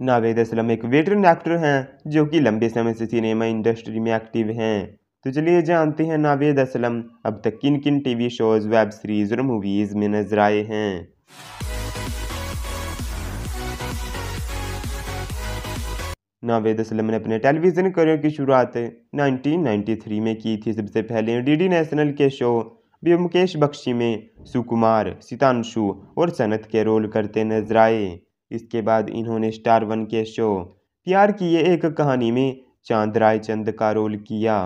नावेद असलम एक veteran actor हैं जो कि लंबे समय से सिनेमा इंडस्ट्री में एक्टिव हैं तो चलिए जानते हैं नावेद असलम अब तक किन किन टीवी शोज़ वेब सीरीज़ और मूवीज़ में नजर आए हैं नावेद असलम ने अपने टेलीविज़न करियर की शुरुआत 1993 में की थी सबसे पहले डीडी नेशनल के शो भी मुकेश बख्शी में सुकुमार सितानशु और सनत के रोल करते नजर आए इसके बाद इन्होंने स्टार वन के शो प्यार किए एक कहानी में चांद राय चंद का रोल किया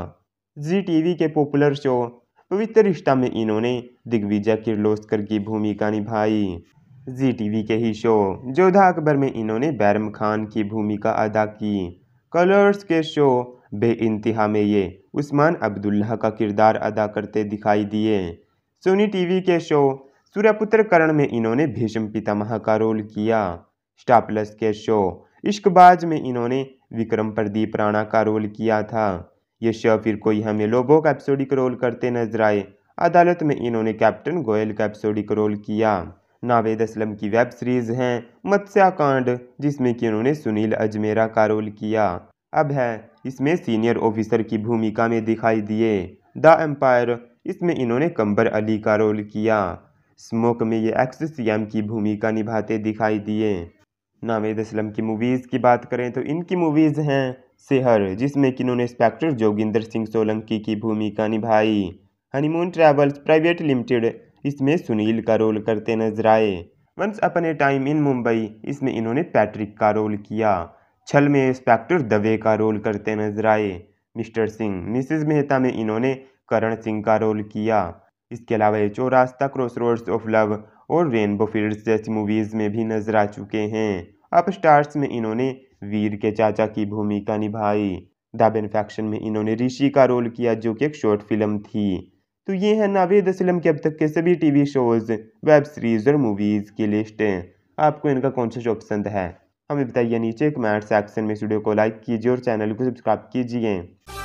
जी टीवी के पॉपुलर शो पवित्र रिश्ता में इन्होंने दिग्विजय किर्लोस्कर की भूमिका निभाई जी टीवी के ही शो जोधा अकबर में इन्होंने बैरम खान की भूमिका अदा की कलर्स के शो बे इंतहा में ये उस्मान अब्दुल्ला का किरदार अदा करते दिखाई दिए सोनी टीवी के शो सूर्यपुत्र करण में इन्होंने भीष्म पितामह का रोल किया स्टापलस के शो इश्कबाज में इन्होंने विक्रम प्रदीप राणा का रोल किया था ये शो फिर कोई हमें लोबो का एपिसोडिक रोल करते नजर आए अदालत में इन्होंने कैप्टन गोयल का एपिसोडिक रोल किया नावेद असलम की वेब सीरीज हैं मत्स्याकांड जिसमें कि उन्होंने सुनील अजमेरा का रोल किया अब है इसमें सीनियर ऑफिसर की भूमिका में दिखाई दिए द एम्पायर इसमें इन्होंने कंबर अली का रोल किया स्मोक में ये एक्स सी की भूमिका निभाते दिखाई दिए नावेद असलम की मूवीज़ की बात करें तो इनकी मूवीज़ हैं सेहर जिसमें कि इन्होंने इंस्पेक्टर जोगिंदर सिंह सोलंकी की भूमिका निभाई हनीमून ट्रैवल्स प्राइवेट लिमिटेड इसमें सुनील का रोल करते नजर आए once upon a time in Mumbai इसमें इन्होंने पैट्रिक का रोल किया छल में इंस्पेक्टर दवे का रोल करते नजर आए मिस्टर सिंह मिसिज मेहता में इन्होंने करण सिंह का रोल किया इसके अलावा ये Chaurasta crossroads of love और रेनबो फील्ड जैसी मूवीज़ में भी नजर आ चुके हैं अब स्टार्स में इन्होंने वीर के चाचा की भूमिका निभाई द बेनफैक्शन में इन्होंने ऋषि का रोल किया जो कि एक शॉर्ट फिल्म थी तो ये है नावेद असलम के अब तक के सभी टीवी शोज़ वेब सीरीज़ और मूवीज़ की लिस्ट आपको इनका कौन सा शो पसंद है हमें बताइए नीचे कमेंट सेक्शन में इस वीडियो को लाइक कीजिए और चैनल को सब्सक्राइब कीजिए